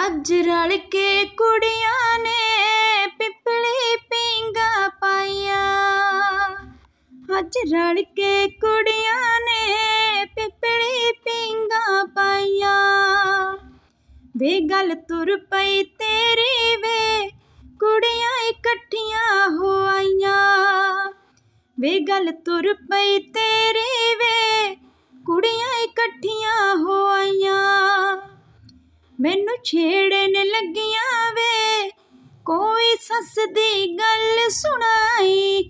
ਅੱਜ ਰਲ ਕੇ ਕੁੜੀਆਂ ਨੇ ਪਿਪਲੀ ਪਿੰਗਾ ਪਾਇਆ ਅੱਜ ਰਲ ਕੇ ਕੁੜੀਆਂ ਨੇ ਪਿਪਲੀ ਪਿੰਗਾ ਪਾਇਆ ਵੇ ਗੱਲ ਤੁਰ ਪਈ ਤੇਰੀ ਵੇ ਕੁੜੀਆਂ ਇਕੱਠੀਆਂ ਹੋ ਆਈਆਂ ਵੇ ਗੱਲ ਤੁਰ ਪਈ ਤੇਰੀ ਵੇ ਕੁੜੀਆਂ ਇਕੱਠੀਆਂ ਮੈਨੂੰ ਛੇੜਨ ਲੱਗੀਆਂ ਵੇ ਕੋਈ ਸੱਸ ਦੀ ਗੱਲ ਸੁਣਾਈ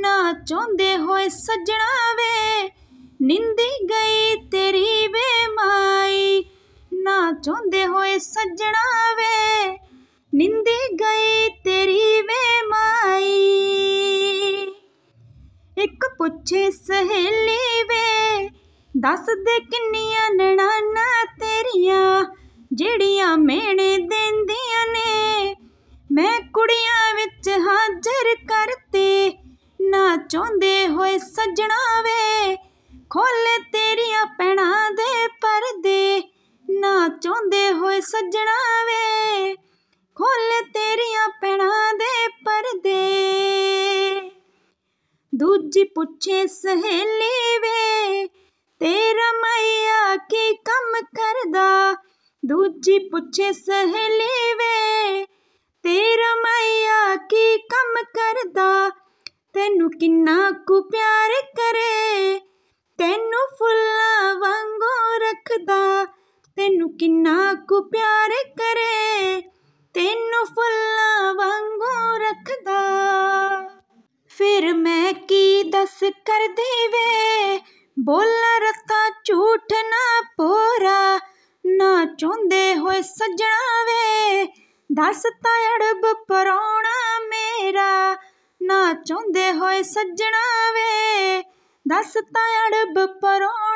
ਨਾ ਚਾਹੁੰਦੇ ਹੋਏ ਸੱਜਣਾ ਵੇ ਨਿੰਦੀ ਗਈ ਤੇਰੀ ਵੇ ਮਾਈ ਨਾ ਚਾਹੁੰਦੇ ਹੋਏ ਸੱਜਣਾ ਵੇ ਨਿੰਦੀ ਗਈ ਤੇਰੀ ਵੇ ਮਾਈ ਇੱਕ ਪੁੱਛੇ ਸਹੇਲੀ ਵੇ ਦੱਸ ਦੇ ਕਿੰਨੀਆਂ ਨਣਾਨਾ ਤੇਰੀਆਂ ਜਿਹੜੀਆਂ ਮੇਣੇ ਦਿੰਦੀਆਂ ਨੇ ਮੈਂ ਕੁੜੀਆਂ ਵਿੱਚ ਹਾਜ਼ਰ ਕਰਤੇ ਨਾ ਚਾਹੁੰਦੇ ਹੋਏ ਸੱਜਣਾ ਵੇ ਖੋਲ ਤੇਰੀਆਂ ਪੈਣਾ ਦੇ ਪਰਦੇ ਨਾ ਚਾਹੁੰਦੇ ਹੋਏ ਸੱਜਣਾ ਵੇ ਖੋਲ ਤੇਰੀਆਂ ਪੈਣਾ ਦੇ ਪਰਦੇ ਦੂਜੀ ਪੁੱਛੇ ਸਹੇਲੀ ਵੇ ਤੇਰਾ ਮਈਆ ਕੀ ਕੰਮ ਕਰ ਦੂਜੀ ਪੁੱਛੇ ਸਹਲੀ ਵੇ ਤੇਰਾ ਮਾਇਆ ਕੀ ਕੰਮ ਕਰਦਾ ਤੈਨੂੰ ਕਿੰਨਾ ਕੁ ਪਿਆਰ ਕਰੇ ਤੈਨੂੰ ਫੁੱਲਾਂ ਵਾਂਗੂ ਰੱਖਦਾ ਤੈਨੂੰ ਕਿੰਨਾ ਕੁ ਪਿਆਰ ਕਰੇ ਤੈਨੂੰ ਫੁੱਲਾਂ ਵਾਂਗੂ ਰੱਖਦਾ ਫਿਰ ਮੈਂ ਕੀ ਦੱਸ ਕਰ ਦੇਵੇ ਬੋਲ ਰਤਾ ਝੂਠ ਨਾ ਪੋ ਚਾਹੁੰਦੇ ਹੋਏ ਸੱਜਣਾ ਵੇ ਦੱਸ ਤਾ ਅੜਬ ਪਰੌਣਾ ਮੇਰਾ ਨਾ ਚਾਹੁੰਦੇ ਹੋਏ ਸੱਜਣਾ ਵੇ ਦੱਸ ਤਾ ਅੜਬ ਪਰੌਣਾ